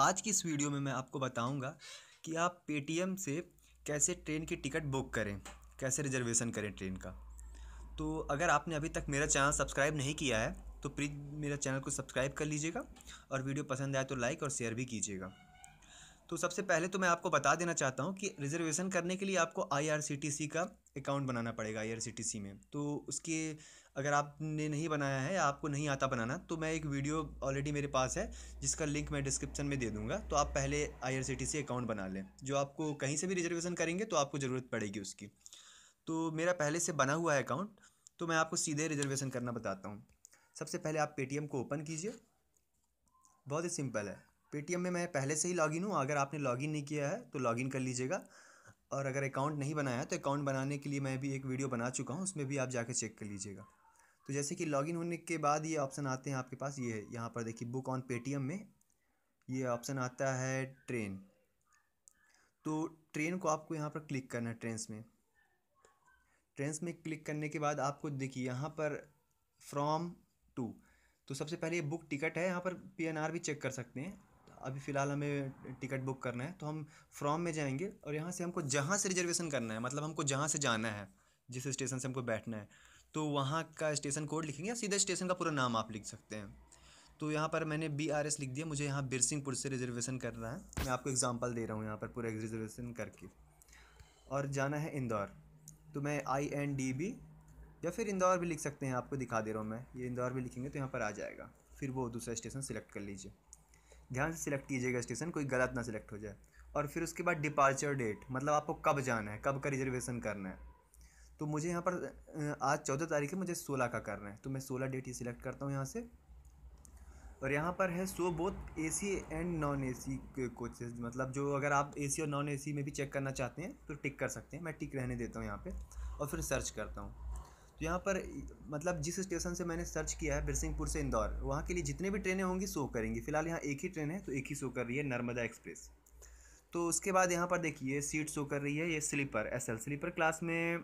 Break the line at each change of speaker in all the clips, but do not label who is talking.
आज की इस वीडियो में मैं आपको बताऊंगा कि आप पेटीएम से कैसे ट्रेन की टिकट बुक करें कैसे रिजर्वेशन करें ट्रेन का तो अगर आपने अभी तक मेरा चैनल सब्सक्राइब नहीं किया है तो प्लीज़ मेरा चैनल को सब्सक्राइब कर लीजिएगा और वीडियो पसंद आए तो लाइक और शेयर भी कीजिएगा तो सबसे पहले तो मैं आपको बता देना चाहता हूँ कि रिजर्वेशन करने के लिए आपको आई का अकाउंट बनाना पड़ेगा आई में तो उसके अगर आपने नहीं बनाया है या आपको नहीं आता बनाना तो मैं एक वीडियो ऑलरेडी मेरे पास है जिसका लिंक मैं डिस्क्रिप्शन में दे दूँगा तो आप पहले आई अकाउंट बना लें जो आपको कहीं से भी रिजर्वेशन करेंगे तो आपको ज़रूरत पड़ेगी उसकी तो मेरा पहले से बना हुआ है अकाउंट तो मैं आपको सीधे रिजर्वेशन करना बताता हूँ सबसे पहले आप पेटीएम को ओपन कीजिए बहुत ही सिंपल है पेटीएम में मैं पहले से ही लॉगिन हूँ अगर आपने लॉगिन नहीं किया है तो लॉगिन कर लीजिएगा और अगर अकाउंट नहीं बनाया है तो अकाउंट बनाने के लिए मैं भी एक वीडियो बना चुका हूँ उसमें भी आप जाके चेक कर लीजिएगा तो जैसे कि लॉगिन होने के बाद ये ऑप्शन आते हैं आपके पास ये यहाँ पर देखिए बुक ऑन पेटीएम में ये ऑप्शन आता है ट्रेन तो ट्रेन को आपको यहाँ पर क्लिक करना है ट्रेंस में ट्रेंस में क्लिक करने के बाद आपको देखिए यहाँ पर फ्रॉम टू तो सबसे पहले ये बुक टिकट है यहाँ पर पीएनआर भी चेक कर सकते हैं अभी फ़िलहाल हमें टिकट बुक करना है तो हम फ्रॉम में जाएंगे और यहाँ से हमको जहाँ से रिजर्वेशन करना है मतलब हमको जहाँ से जाना है जिस स्टेशन से हमको बैठना है तो वहाँ का स्टेशन कोड लिखेंगे या सीधा स्टेशन का पूरा नाम आप लिख सकते हैं तो यहाँ पर मैंने बी आर एस लिख दिया मुझे यहाँ बिरसिंहपुर से रिजर्वेशन करना है मैं आपको एग्ज़ाम्पल दे रहा हूँ यहाँ पर पूरा रिजर्वेशन करके और जाना है इंदौर तो मैं आई एन डी बी या फिर इंदौर भी लिख सकते हैं आपको दिखा दे रहा हूँ मैं ये इंदौर भी लिखेंगे तो यहाँ पर आ जाएगा फिर वो दूसरा स्टेशन सिलेक्ट कर लीजिए ध्यान से सिलेक्ट कीजिएगा स्टेशन कोई गलत ना सिलेक्ट हो जाए और फिर उसके बाद डिपार्चर डेट मतलब आपको कब जाना है कब का रिजर्वेशन करना है तो मुझे यहाँ पर आज चौदह तारीख है मुझे सोलह का करना है तो मैं सोलह डेट ही सिलेक्ट करता हूँ यहाँ से और यहाँ पर है so both A C and non A C coaches मतलब जो अगर आप ए सी और नॉन ए सी में भी चेक करना चाहते हैं तो टिक कर सकते हैं मैं टिक रहने देता हूँ यहाँ पे और फिर सर्च करता हूँ तो यहाँ पर मतलब जिस स्टेशन से मैंने सर्च किया है बिरसिंहपुर से इंदौर वहाँ के लिए जितने भी ट्रेनें होंगी शो करेंगी फ़िलहाल यहाँ एक ही ट्रेन है तो एक ही शो कर रही है नर्मदा एक्सप्रेस तो उसके बाद यहाँ पर देखिए सीट शो कर रही है ये sleeper S L sleeper class में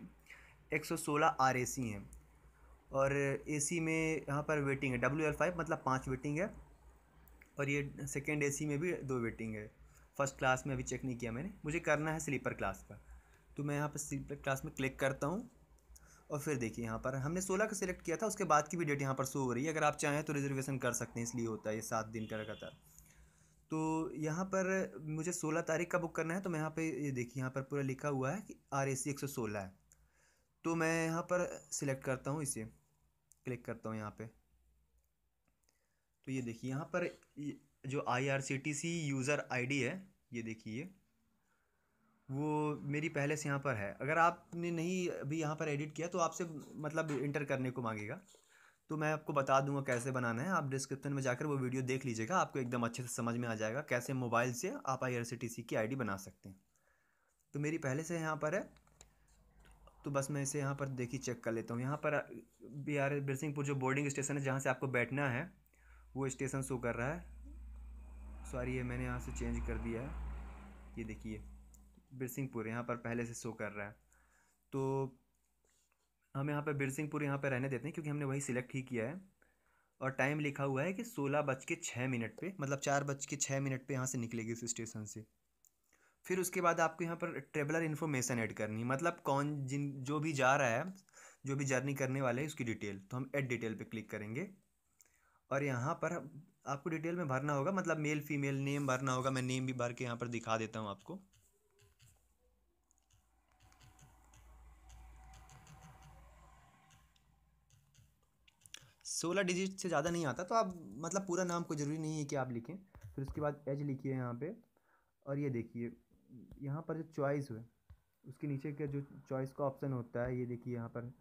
116 सी हैं और एसी में यहाँ पर वेटिंग है डब्ल्यू एल फाइव मतलब पाँच वेटिंग है और ये सेकेंड एसी में भी दो वेटिंग है फर्स्ट क्लास में अभी चेक नहीं किया मैंने मुझे करना है स्लीपर क्लास का तो मैं यहाँ पर स्लीपर क्लास में क्लिक करता हूँ और फिर देखिए यहाँ पर हमने सोलह का सिलेक्ट किया था उसके बाद की भी डेट यहाँ पर शो हो रही है अगर आप चाहें तो रिजर्वेशन कर सकते हैं इसलिए होता है ये सात दिन का लगातार तो यहाँ पर मुझे सोलह तारीख का बुक करना है तो मैं यहाँ पर ये देखिए यहाँ पर पूरा लिखा हुआ है कि आर ए सी एक सौ सोलह है तो मैं यहाँ पर सिलेक्ट करता हूँ इसे क्लिक करता हूँ यहाँ पे तो ये देखिए यहाँ पर जो सी यूज़र आईडी है ये देखिए वो मेरी पहले से यहाँ पर है अगर आपने नहीं अभी यहाँ पर एडिट किया तो आपसे मतलब इंटर करने को मांगेगा तो मैं आपको बता दूंगा कैसे बनाना है आप डिस्क्रिप्शन में जाकर वो वीडियो देख लीजिएगा आपको एकदम अच्छे से समझ में आ जाएगा कैसे मोबाइल से आप आई की आईडी बना सकते हैं तो मेरी पहले से यहाँ पर है तो बस मैं इसे यहाँ पर देखिए चेक कर लेता हूँ यहाँ पर बी आर बिरसिंहपुर जो बोर्डिंग स्टेशन है जहाँ से आपको बैठना है वो स्टेशन शो कर रहा है सॉरी ये मैंने यहाँ से चेंज कर दिया है ये देखिए बिरसिंहपुर यहाँ पर पहले से शो कर रहा है तो हम यहाँ पर बिरसिंहपुर यहाँ पर रहने देते हैं क्योंकि हमने वही सिलेक्ट ही किया है और टाइम लिखा हुआ है कि सोलह बज के छः मिनट पर मतलब चार बज के छः मिनट पर यहाँ से निकलेगी उस स्टेशन से फिर उसके बाद आपको यहाँ पर ट्रेवलर इन्फॉर्मेशन ऐड करनी है मतलब कौन जिन जो भी जा रहा है जो भी जर्नी करने वाले हैं उसकी डिटेल तो हम एड डिटेल पे क्लिक करेंगे और यहाँ पर आपको डिटेल में भरना होगा मतलब मेल फीमेल नेम भरना होगा मैं नेम भी भर के यहाँ पर दिखा देता हूँ आपको सोलह डिजिट से ज़्यादा नहीं आता तो आप मतलब पूरा नाम को ज़रूरी नहीं है कि आप लिखें फिर उसके बाद एज लिखिए यहाँ पे और ये देखिए यहाँ पर जो चॉइस है उसके नीचे का जो चॉइस का ऑप्शन होता है ये देखिए यहाँ पर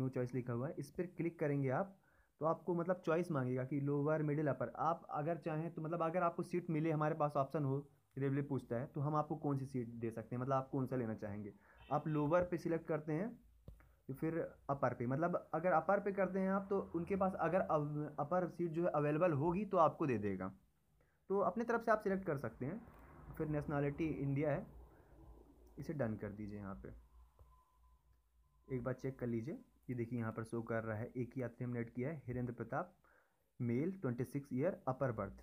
नो चॉइस लिखा हुआ है इस पर क्लिक करेंगे आप तो आपको मतलब चॉइस मांगेगा कि लोअर मिडिल अपर आप अगर चाहें तो मतलब अगर आपको सीट मिले हमारे पास ऑप्शन हो रेलवे पूछता है तो हम आपको कौन सी सीट दे सकते हैं मतलब आप कौन सा लेना चाहेंगे आप लोअर पे सिलेक्ट करते हैं तो फिर अपर पे मतलब अगर अपर पे करते हैं आप तो उनके पास अगर अपर सीट जो है अवेलेबल होगी तो आपको दे देगा तो अपने तरफ से आप सिलेक्ट कर सकते हैं फिर नेशनलिटी इंडिया है इसे डन कर दीजिए यहाँ पे एक बार चेक कर लीजिए ये देखिए यहाँ पर शो कर रहा है एक ही यात्री हमने एड किया है Hirendra Pratap male twenty six year upper berth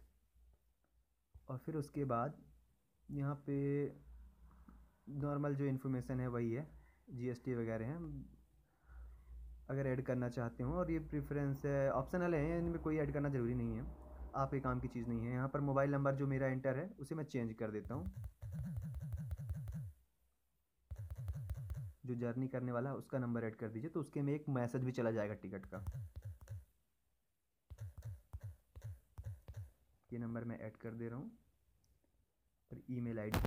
और फिर उसके बाद यहाँ पे नॉर्मल जो इन्फॉर्मेशन है वही है जीएसटी वगैरह हैं अगर ऐड करना चाहते हो और ये प्रेफरेंस है ऑप्शनल है इनमें कोई ऐड करना ज़रूरी नहीं है आपके काम की चीज़ नहीं है यहाँ पर मोबाइल नंबर जो मेरा एंटर है उसे मैं चेंज कर देता हूँ जो जर्नी करने वाला है उसका नंबर ऐड कर दीजिए तो उसके में एक मैसेज भी चला जाएगा टिकट का ये नंबर मैं ऐड कर दे रहा हूँ और ईमेल आईडी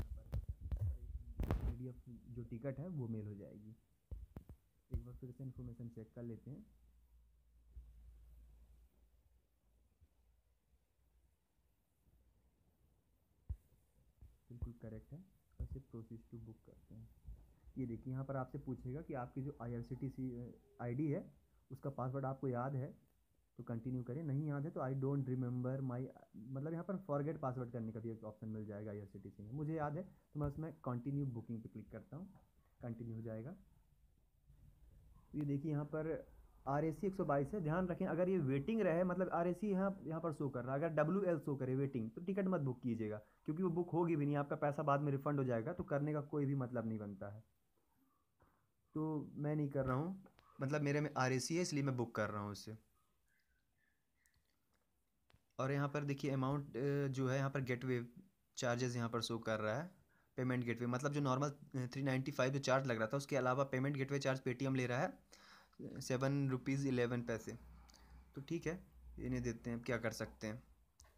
आईडी जो टिकट है वो मेल हो जाएगी एक बार फिर से इन्फॉर्मेशन चेक कर लेते हैं करेक्ट है और प्रोसेस प्रोसीड टू बुक करते हैं ये देखिए यहाँ पर आपसे पूछेगा कि आपकी जो I R C T C I D है उसका पासवर्ड आपको याद है तो कंटिन्यू करें नहीं याद है तो आई डोंट रिमेंबर माई मतलब यहाँ पर फॉरगेट पासवर्ड करने का भी एक ऑप्शन मिल जाएगा आई आर सी टी सी में मुझे याद है तो मैं उसमें कंटिन्यू बुकिंग पे क्लिक करता हूँ कंटिन्यू हो जाएगा तो ये देखिए यहाँ पर आर ए सी एक सौ बाईस है ध्यान रखें अगर ये वेटिंग रहे मतलब आर ए सी यहाँ यहाँ पर शो कर रहा है अगर डब्ल्यू एल शो करे वेटिंग तो टिकट मत बुक कीजिएगा क्योंकि वो बुक होगी भी नहीं आपका पैसा बाद में रिफंड हो जाएगा तो करने का कोई भी मतलब नहीं बनता है तो मैं नहीं कर रहा हूँ मतलब मेरे में आर ए सी है इसलिए मैं बुक कर रहा हूँ उससे और यहाँ पर देखिए अमाउंट जो है यहाँ पर गेट वे चार्जेस यहाँ पर शो कर रहा है पेमेंट गेटवे मतलब जो नॉर्मल थ्री नाइन्टी फाइव जो चार्ज लग रहा था उसके अलावा पेमेंट गेटवे चार्ज पेटीएम ले रहा है सेवन रुपीज़ इलेवन पैसे तो ठीक है इन्हें देते हैं क्या कर सकते हैं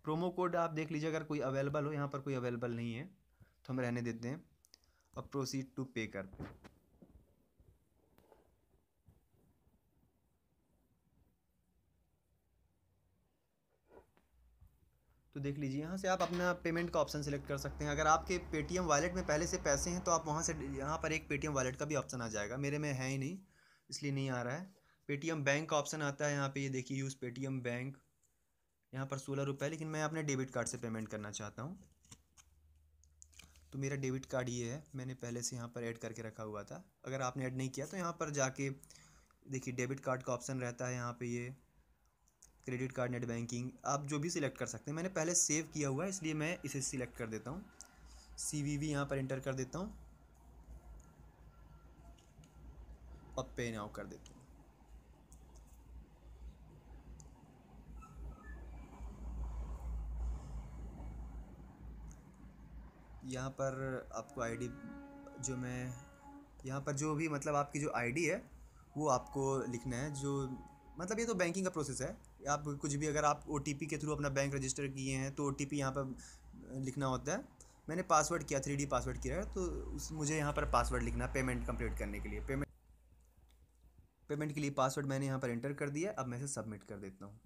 प्रोमो कोड आप देख लीजिए अगर कोई अवेलेबल हो यहाँ पर कोई अवेलेबल नहीं है तो हम रहने देते हैं और प्रोसीड टू पे कर तो देख लीजिए यहाँ से आप अपना पेमेंट का ऑप्शन सेलेक्ट कर सकते हैं अगर आपके पेटीएम वॉलेट में पहले से पैसे हैं तो आप वहाँ से यहाँ पर एक पेटीएम वॉलेट का भी ऑप्शन आ जाएगा मेरे में है ही नहीं इसलिए नहीं आ रहा है पेटीएम बैंक का ऑप्शन आता है यहाँ पे ये देखिए यूज़ पेटीएम बैंक यहाँ पर सोलह रुपये लेकिन मैं अपने डेबिट कार्ड से पेमेंट करना चाहता हूँ तो मेरा डेबिट कार्ड ये है मैंने पहले से यहाँ पर ऐड करके रखा हुआ था अगर आपने ऐड नहीं किया तो यहाँ पर जाके देखिए डेबिट कार्ड का ऑप्शन रहता है यहाँ पर ये क्रेडिट कार्ड नेट बैंकिंग आप जो भी सिलेक्ट कर सकते हैं मैंने पहले सेव किया हुआ है इसलिए मैं इसे सिलेक्ट कर देता हूँ सी वी वी यहाँ पर इंटर कर देता हूँ और पे नाउ कर देते हैं यहाँ पर आपको आईडी जो मैं यहाँ पर जो भी मतलब आपकी जो आईडी है वो आपको लिखना है जो मतलब ये तो बैंकिंग का प्रोसेस है आप कुछ भी अगर आप ओ के थ्रू अपना बैंक रजिस्टर किए हैं तो ओ टी यहाँ पर लिखना होता है मैंने पासवर्ड किया थ्री पासवर्ड किया है तो उस मुझे यहाँ पर पासवर्ड लिखना पेमेंट कंप्लीट करने के लिए पेमेंट पेमेंट के लिए पासवर्ड मैंने यहाँ पर एंटर कर दिया अब मैं इसे सबमिट कर देता हूँ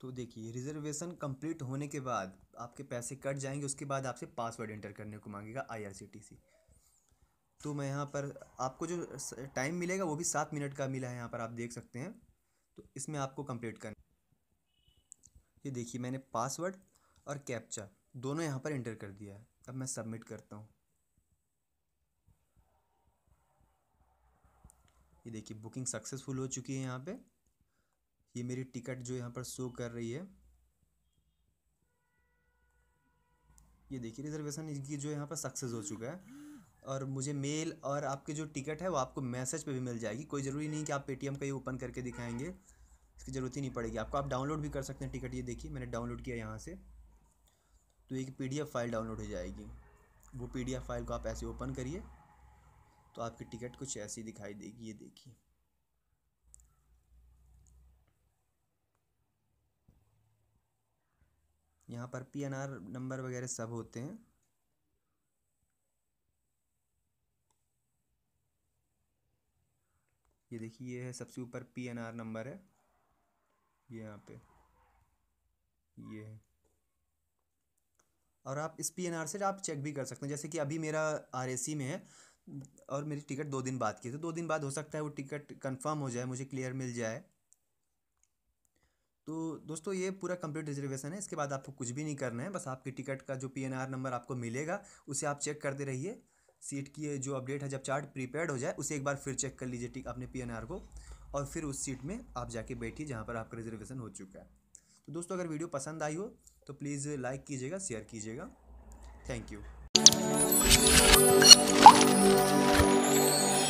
तो देखिए रिजर्वेशन कंप्लीट होने के बाद आपके पैसे कट जाएंगे उसके बाद आपसे पासवर्ड एंटर करने को मांगेगा आईआरसीटीसी तो मैं यहाँ पर आपको जो टाइम मिलेगा वो भी सात मिनट का मिला है यहाँ पर आप देख सकते हैं तो इसमें आपको कंप्लीट करना ये देखिए मैंने पासवर्ड और कैप्चा दोनों यहाँ पर इंटर कर दिया है अब मैं सबमिट करता हूँ ये देखिए बुकिंग सक्सेसफुल हो चुकी है यहाँ पे ये मेरी टिकट जो यहाँ पर शो कर रही है ये देखिए रिजर्वेशन की जो यहाँ पर सक्सेस हो चुका है और मुझे मेल और आपके जो टिकट है वो आपको मैसेज पे भी मिल जाएगी कोई ज़रूरी नहीं कि आप पेटीएम का ही ओपन करके दिखाएंगे इसकी ज़रूरत ही नहीं पड़ेगी आपको आप डाउनलोड भी कर सकते हैं टिकट ये देखिए मैंने डाउनलोड किया यहाँ से तो एक पी फाइल डाउनलोड हो जाएगी वो पी फाइल को आप ऐसे ओपन करिए तो आपकी टिकट कुछ ऐसी दिखाई देगी ये देखिए यहाँ पर पीएनआर नंबर वगैरह सब होते हैं ये देखिए ये है सबसे ऊपर पी एन आर नंबर है ये यहाँ पे ये है और आप इस पी एन आर से आप चेक भी कर सकते हैं जैसे कि अभी मेरा आर ए सी में है और मेरी टिकट दो दिन बाद की है तो दो दिन बाद हो सकता है वो टिकट कंफर्म हो जाए मुझे क्लियर मिल जाए तो दोस्तों ये पूरा कंप्लीट रिजर्वेशन है इसके बाद आपको कुछ भी नहीं करना है बस आपकी टिकट का जो पी एन आर नंबर आपको मिलेगा उसे आप चेक करते रहिए सीट की जो अपडेट है जब चार्ट प्रीपेड हो जाए उसे एक बार फिर चेक कर लीजिए ठीक अपने पी को और फिर उस सीट में आप जाके बैठिए जहाँ पर आपका रिजर्वेशन हो चुका है तो दोस्तों अगर वीडियो पसंद आई हो तो प्लीज़ लाइक कीजिएगा शेयर कीजिएगा थैंक यू